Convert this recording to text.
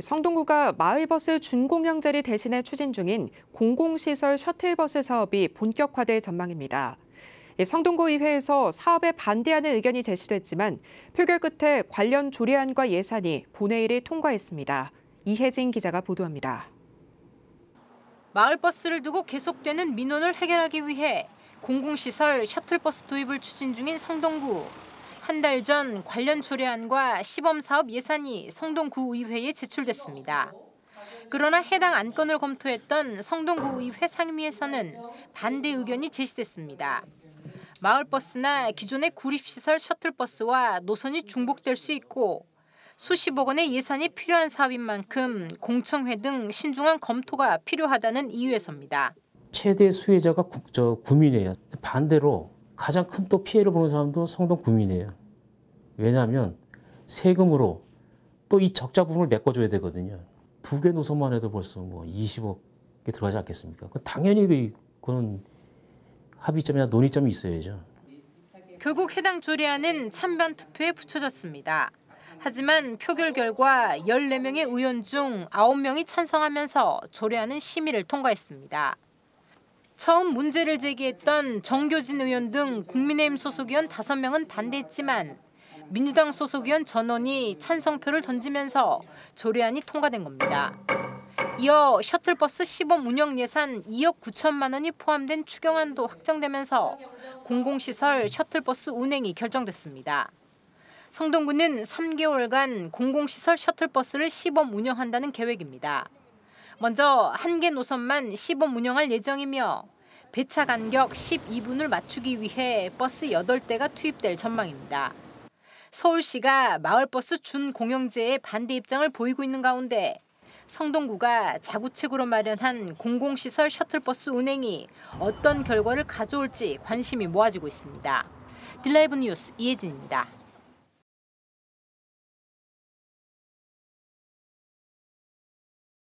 성동구가 마을버스 준공영제를 대신해 추진 중인 공공시설 셔틀버스 사업이 본격화될 전망입니다. 성동구의회에서 사업에 반대하는 의견이 제시됐지만 표결 끝에 관련 조례안과 예산이 본회의를 통과했습니다. 이혜진 기자가 보도합니다. 마을버스를 두고 계속되는 민원을 해결하기 위해 공공시설 셔틀버스 도입을 추진 중인 성동구. 한달전 관련 조례안과 시범사업 예산이 성동구의회에 제출됐습니다. 그러나 해당 안건을 검토했던 성동구의회 상임위에서는 반대 의견이 제시됐습니다. 마을버스나 기존의 구립시설 셔틀버스와 노선이 중복될 수 있고 수십억 원의 예산이 필요한 사업인 만큼 공청회 등 신중한 검토가 필요하다는 이유에서입니다. 최대 수혜자가 국저 구민이에요. 반대로 가장 큰 또 피해를 보는 사람도 성동 구민이에요. 왜냐하면 세금으로 또 이 적자 부분을 메꿔줘야 되거든요. 두 개 노선만 해도 벌써 뭐 20억이 들어가지 않겠습니까? 그 당연히 그건 합의점이나 논의점이 있어야죠. 결국 해당 조례안은 찬반 투표에 붙여졌습니다. 하지만 표결 결과 14명의 의원 중 9명이 찬성하면서 조례안은 심의를 통과했습니다. 처음 문제를 제기했던 정교진 의원 등 국민의힘 소속 의원 5명은 반대했지만 민주당 소속 의원 전원이 찬성표를 던지면서 조례안이 통과된 겁니다. 이어 셔틀버스 시범 운영 예산 2억 9천만 원이 포함된 추경안도 확정되면서 공공시설 셔틀버스 운행이 결정됐습니다. 성동구는 3개월간 공공시설 셔틀버스를 시범 운영한다는 계획입니다. 먼저 한 개 노선만 시범 운영할 예정이며 배차 간격 12분을 맞추기 위해 버스 8대가 투입될 전망입니다. 서울시가 마을버스 준공영제에 반대 입장을 보이고 있는 가운데 성동구가 자구책으로 마련한 공공시설 셔틀버스 운행이 어떤 결과를 가져올지 관심이 모아지고 있습니다. 딜라이브 뉴스 이혜진입니다.